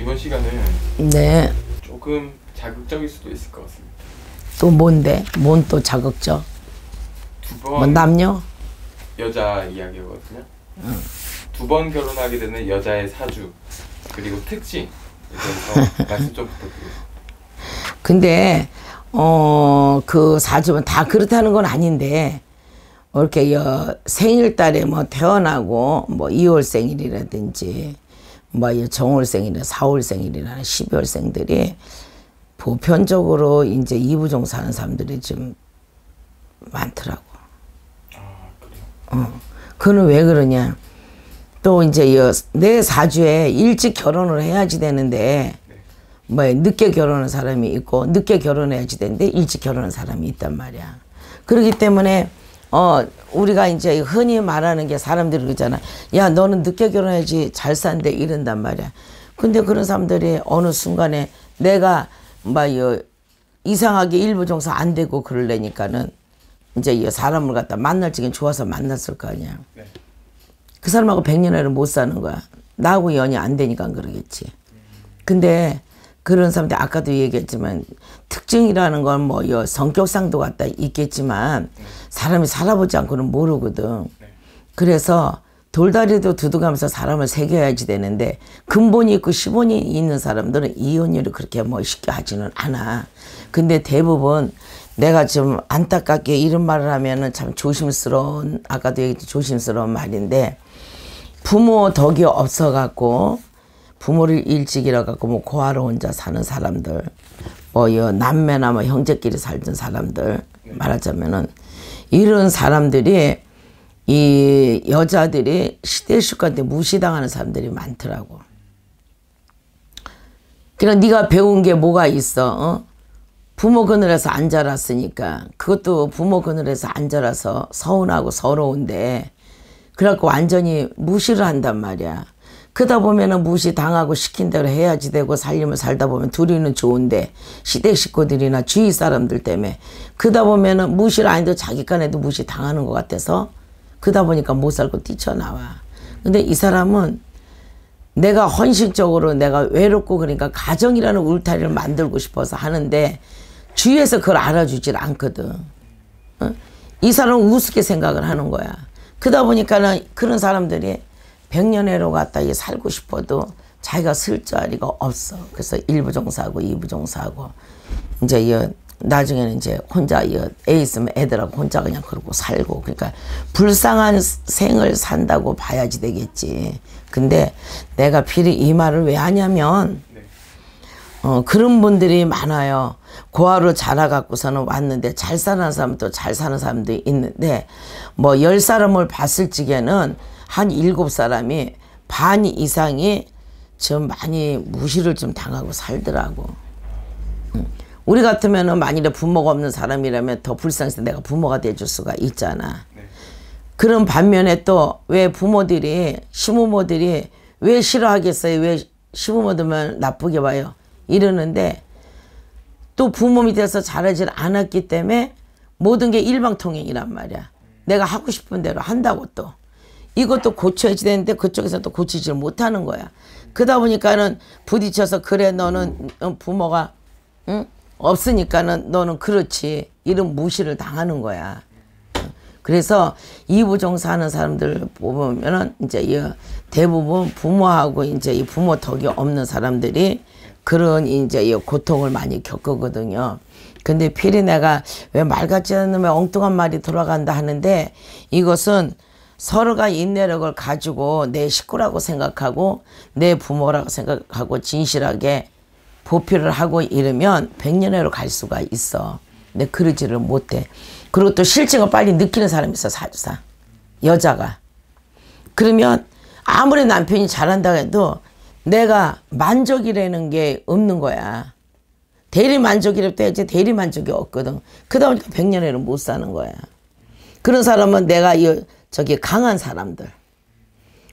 이번 시간은 네. 조금 자극적일 수도 있을 것 같습니다. 또 뭔데? 뭔 또 자극적? 두번 뭐 남녀? 여자 이야기거든요. 응. 두번 결혼하게 되는 여자의 사주 그리고 특징 말씀 좀 부탁드립니다. 근데 어그 사주는 다 그렇다는 건 아닌데 뭐 이렇게 여, 생일달에 뭐 태어나고 뭐 2월 생일이라든지 뭐 정월생이나 사월생이나 12월생들이 보편적으로 이제 이부종 사는 사람들이 좀 많더라고. 아, 그래 어. 그는 왜 그러냐. 또 이제 내 사주에 일찍 결혼을 해야지 되는데 네. 뭐 늦게 결혼한 사람이 있고 늦게 결혼해야지 되는데 일찍 결혼한 사람이 있단 말이야. 그렇기 때문에 어 우리가 이제 흔히 말하는 게 사람들이 그러잖아. 야 너는 늦게 결혼해야지 잘 산대 이런단 말이야. 근데 그런 사람들이 어느 순간에 내가 막 뭐 이상하게 일부 종사 안 되고 그럴래니까는 이제 이 사람을 갖다 만날 적엔 좋아서 만났을 거 아니야. 네. 그 사람하고 백년회를 못 사는 거야. 나하고 연이 안 되니까 그러겠지. 근데 그런 사람들 아까도 얘기했지만 특징이라는 건뭐 성격상도 갖다 있겠지만 사람이 살아보지 않고는 모르거든. 네. 그래서 돌다리도 두둑하면서 사람을 새겨야지 되는데 근본이 있고 시본이 있는 사람들은 이혼율을 그렇게 뭐 쉽게 하지는 않아. 근데 대부분 내가 좀 안타깝게 이런 말을 하면은 참 조심스러운 아까도 얘기했 조심스러운 말인데 부모 덕이 없어갖고 부모를 일찍 잃어갖고 뭐 고아로 혼자 사는 사람들 뭐여 남매나 뭐 형제끼리 살던 사람들 말하자면은 이런 사람들이 이 여자들이 시대식한테 무시당하는 사람들이 많더라고. 그럼 네가 배운 게 뭐가 있어? 어? 부모 그늘에서 안 자랐으니까 그것도 부모 그늘에서 안 자라서 서운하고 서러운데 그래갖고 완전히 무시를 한단 말이야. 그러다 보면은 무시당하고 시킨 대로 해야지 되고 살림을 살다 보면 둘이는 좋은데 시댁 식구들이나 주위 사람들 때문에 그러다 보면은 무시를 안 해도 자기 간에도 무시당하는 것 같아서 그러다 보니까 못 살고 뛰쳐나와. 근데 이 사람은 내가 헌신적으로 내가 외롭고 그러니까 가정이라는 울타리를 만들고 싶어서 하는데 주위에서 그걸 알아주질 않거든. 어? 이 사람은 우습게 생각을 하는 거야. 그러다 보니까는 그런 사람들이 백년해로 갔다 이 살고 싶어도 자기가 쓸 자리가 없어. 그래서 일부 종사하고 이부 종사하고 이제 이 나중에는 이제 혼자 이애 있으면 애들하고 혼자 그냥 그러고 살고 그러니까 불쌍한 생을 산다고 봐야지 되겠지. 근데 내가 필히 이 말을 왜 하냐면 어, 그런 분들이 많아요. 고아로 자라갖고서는 왔는데 잘 사는 사람도 잘 사는 사람도 있는데 뭐 열 사람을 봤을 적에는 한 일곱 사람이 반 이상이 좀 많이 무시를 좀 당하고 살더라고. 음. 우리 같으면은 만일에 부모가 없는 사람이라면 더 불쌍해서 내가 부모가 돼줄 수가 있잖아. 네. 그런 반면에 또 왜 부모들이 시부모들이 왜 싫어하겠어요? 왜 시부모들만 나쁘게 봐요? 이러는데 또 부모 밑에서 자라질 않았기 때문에 모든 게 일방통행이란 말이야. 내가 하고 싶은 대로 한다고 또. 이것도 고쳐야지 되는데 그쪽에서도 고치질 못하는 거야. 그러다 보니까는 부딪혀서 그래 너는 부모가 응? 없으니까는 너는 그렇지 이런 무시를 당하는 거야. 그래서 이부정사 하는 사람들 보면은 이제 대부분 부모하고 이제 이 부모 덕이 없는 사람들이 그런 이제 이 고통을 많이 겪거든요. 근데 필히 내가 왜 말 같지 않으면 엉뚱한 말이 돌아간다 하는데 이것은 서로가 인내력을 가지고 내 식구라고 생각하고 내 부모라고 생각하고 진실하게 보필을 하고 이러면 백년해로 갈 수가 있어. 근데 그러지를 못해. 그리고 또 실증을 빨리 느끼는 사람이 있어 사주사. 여자가. 그러면 아무리 남편이 잘한다 해도 내가 만족이라는 게 없는 거야. 대리 만족이라고 이제 대리 만족이 없거든. 그다 음에 백년해를 못 사는 거야. 그런 사람은 내가 이 저기 강한 사람들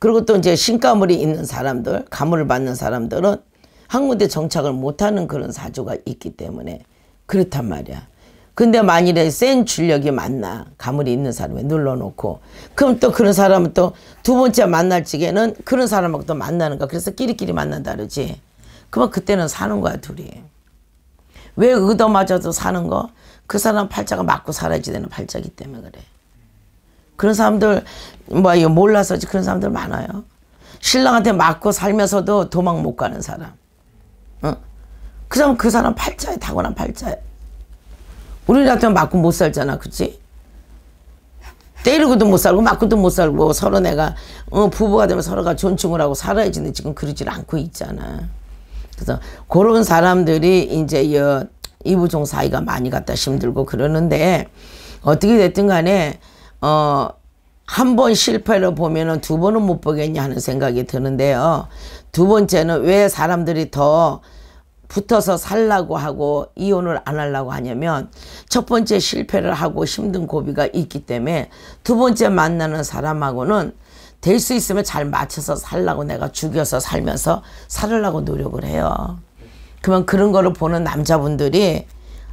그리고 또 이제 신가물이 있는 사람들 가물을 받는 사람들은 한 군데 정착을 못하는 그런 사주가 있기 때문에 그렇단 말이야. 근데 만일에 센 출력이 만나 가물이 있는 사람을 눌러놓고 그럼 또 그런 사람은 또 두 번째 만날 적에는 그런 사람하고 또 만나는가 그래서 끼리끼리 만난다 그러지 그러면 그때는 사는 거야 둘이 왜 얻어맞아도 사는 거? 그 사람 팔자가 맞고 사라지되는 팔자기 때문에 그래 그런 사람들 뭐 몰라서지 그런 사람들 많아요. 신랑한테 맞고 살면서도 도망 못 가는 사람. 응? 어? 그 사람 그 사람 팔자에 타고난 팔자에. 우리한테 맞고 못 살잖아, 그치? 때리고도 못 살고 맞고도 못 살고 서로 내가 어, 부부가 되면 서로가 존중을 하고 살아야지 근 지금 그러질 않고 있잖아. 그래서 그런 사람들이 이제 여, 이부종 사이가 많이 갖다 힘들고 그러는데 어떻게 됐든 간에 어, 한 번 실패를 보면은 두 번은 못 보겠냐 하는 생각이 드는데요. 두 번째는 왜 사람들이 더 붙어서 살라고 하고 이혼을 안 하려고 하냐면 첫 번째 실패를 하고 힘든 고비가 있기 때문에 두 번째 만나는 사람하고는 될 수 있으면 잘 맞춰서 살라고 내가 죽여서 살면서 살으려고 노력을 해요. 그러면 그런 거를 보는 남자분들이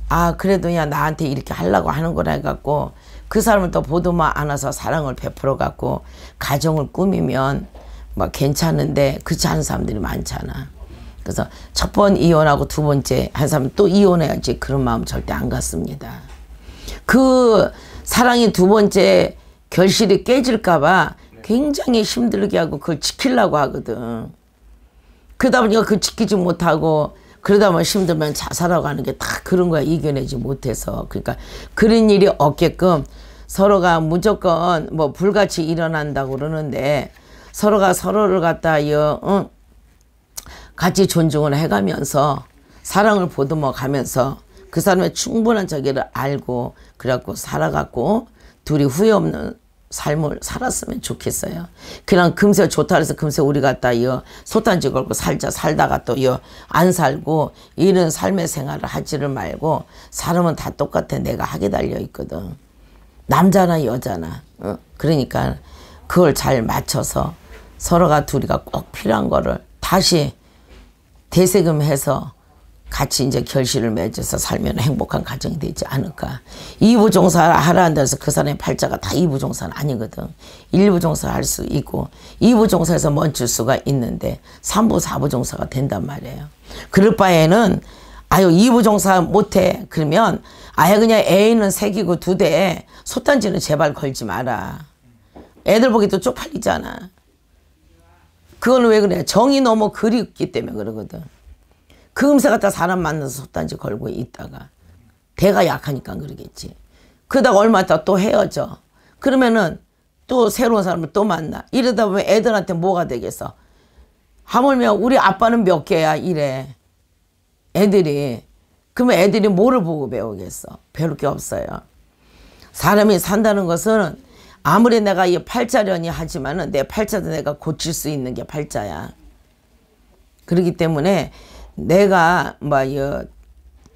아 그래도 야 나한테 이렇게 하려고 하는 거라 해갖고 그 사람을 또 보듬어 안아서 사랑을 베풀어 갖고 가정을 꾸미면 막 뭐 괜찮은데 그렇지 않은 사람들이 많잖아. 그래서 첫 번 이혼하고 두 번째 한 사람 또 이혼해야지 그런 마음 절대 안갔습니다그 사랑이 두 번째 결실이 깨질까봐 굉장히 힘들게 하고 그걸 지키려고 하거든. 그러다 보니까 그걸 지키지 못하고 그러다 보면 힘들면 자살하고 하는 게 다 그런 거야 이겨내지 못해서 그러니까 그런 일이 없게끔 서로가 무조건 뭐 불같이 일어난다고 그러는데 서로가 서로를 갖다 여, 응, 어? 같이 존중을 해가면서 사랑을 보듬어 가면서 그 사람의 충분한 자기를 알고 그래갖고 살아갔고 둘이 후회 없는 삶을 살았으면 좋겠어요. 그냥 금세 좋다 그래서 금세 우리 갖다 여 소탄지 걸고 살자 살다가 또여안 살고 이런 삶의 생활을 하지를 말고 사람은 다 똑같아 내가 하게 달려 있거든. 남자나 여자나 어? 그러니까 그걸 잘 맞춰서 서로가 둘이가 꼭 필요한 거를 다시 대세금해서 같이 이제 결실을 맺어서 살면 행복한 가정이 되지 않을까. 이부종사 하라 한다 해서 그 사람의 팔자가 다 이부종사는 아니거든. 일부종사 할 수 있고 이부종사에서 멈출 수가 있는데 3부4부종사가 된단 말이에요. 그럴 바에는 아유 이부정사 못해 그러면 아예 그냥 애인은 새기고두대 솥단지는 제발 걸지 마라 애들 보기 또 쪽팔리잖아 그건 왜 그래 정이 너무 그립기 때문에 그러거든 그음세 갖다 사람 만나서 솥단지 걸고 있다가 대가 약하니까 그러겠지 그러다가 얼마 있다 가또 헤어져 그러면은 또 새로운 사람을 또 만나 이러다 보면 애들한테 뭐가 되겠어 하물며 우리 아빠는 몇 개야 이래 애들이 그러면 애들이 뭐를 보고 배우겠어? 배울 게 없어요. 사람이 산다는 것은 아무리 내가 이 팔자려니 하지만은 내 팔자도 내가 고칠 수 있는 게 팔자야. 그렇기 때문에 내가 뭐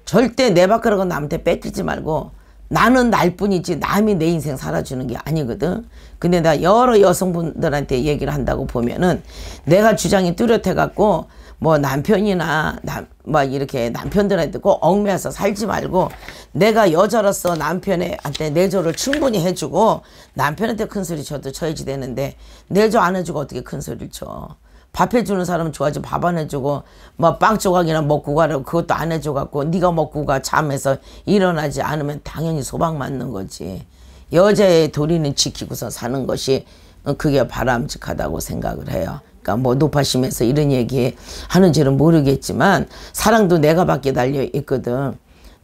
절대 내 밖으로 남한테 뺏기지 말고 나는 날뿐이지 남이 내 인생 살아주는 게 아니거든. 근데 나 여러 여성분들한테 얘기를 한다고 보면은 내가 주장이 뚜렷해갖고 뭐 남편이나 남, 뭐 이렇게 남편들한테 꼭 얽매여서 살지 말고 내가 여자로서 남편한테 내조를 충분히 해주고 남편한테 큰 소리 쳐도 쳐야지 되는데 내조 안 해주고 어떻게 큰 소리를 쳐. 밥 해주는 사람은 좋아하지 밥 안 해주고 뭐 빵 조각이나 먹고 가라고 그것도 안 해줘갖고 네가 먹고 가 잠에서 일어나지 않으면 당연히 소방맞는 거지. 여자의 도리는 지키고서 사는 것이 어, 그게 바람직하다고 생각을 해요. 그러니까 뭐 노파심에서 이런 얘기 하는지는 모르겠지만 사랑도 내가 밖에 달려 있거든.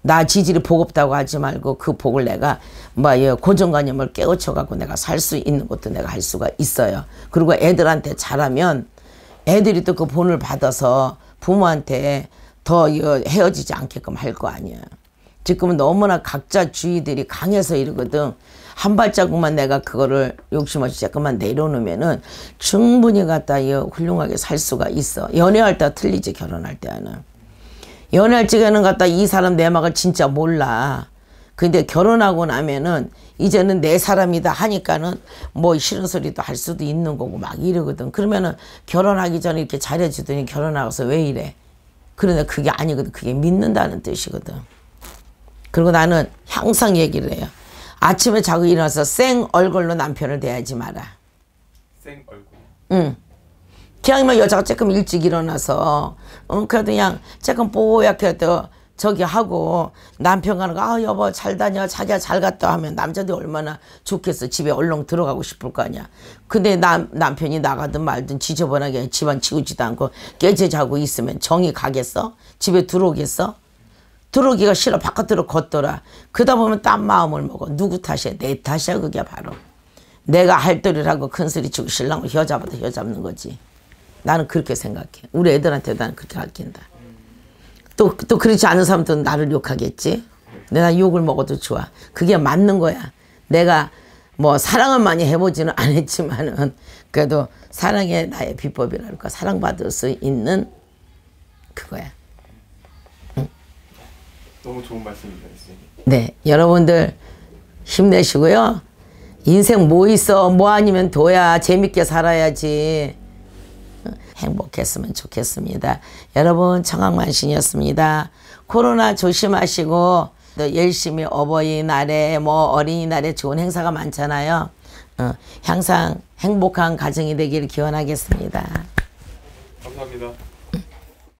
나지지를복 없다고 하지 말고 그 복을 내가 뭐 고정관념을 깨우쳐 갖고 내가 살 수 있는 것도 내가 할 수가 있어요. 그리고 애들한테 잘하면 애들이 또 그 본을 받아서 부모한테 더 헤어지지 않게끔 할 거 아니야. 지금은 너무나 각자 주위들이 강해서 이러거든. 한 발자국만 내가 그거를 욕심 없이 잠깐만 내려놓으면은 충분히 갖다 훌륭하게 살 수가 있어. 연애할 때 틀리지 결혼할 때는. 연애할 적에는 갖다 이 사람 내막을 진짜 몰라. 근데 결혼하고 나면은 이제는 내 사람이다 하니까는 뭐 싫은 소리도 할 수도 있는 거고 막 이러거든. 그러면은 결혼하기 전에 이렇게 잘해주더니 결혼하고서 왜 이래? 그런데 그게 아니거든. 그게 믿는다는 뜻이거든. 그리고 나는 항상 얘기를 해요. 아침에 자고 일어나서 생 얼굴로 남편을 대하지 마라. 생 얼굴. 응. 그냥 이면 여자가 조금 일찍 일어나서 응, 음, 그래도 그냥 조금 뽀얗게 또 저기 하고 남편 가는 거 아 여보 잘 다녀 자기야 잘 갔다 하면 남자들이 얼마나 좋겠어 집에 얼렁 들어가고 싶을 거 아니야 근데 남, 남편이 나가든 말든 지저분하게 집안 치우지도 않고 깨져 자고 있으면 정이 가겠어 집에 들어오겠어 들어오기가 싫어 바깥으로 걷더라. 그러다 보면 딴 마음을 먹어. 누구 탓이야? 내 탓이야 그게 바로. 내가 할 도리라고 큰소리 치고 신랑을 혀잡아도 혀잡는 거지. 나는 그렇게 생각해. 우리 애들한테 나는 그렇게 가르친다. 또, 또 그렇지 않은 사람들은 나를 욕하겠지. 내가 욕을 먹어도 좋아. 그게 맞는 거야. 내가 뭐 사랑은 많이 해보지는 않았지만은 그래도 사랑의 나의 비법이랄까 사랑받을 수 있는 그거야. 너무 좋은 말씀입니다, 선생님. 네, 여러분들 힘내시고요. 인생 뭐 있어, 뭐 아니면 도야 재밌게 살아야지. 행복했으면 좋겠습니다. 여러분 청학만신이었습니다. 코로나 조심하시고 또 열심히 어버이날에 뭐 어린이날에 좋은 행사가 많잖아요. 어, 항상 행복한 가정이 되기 기원하겠습니다. 감사합니다.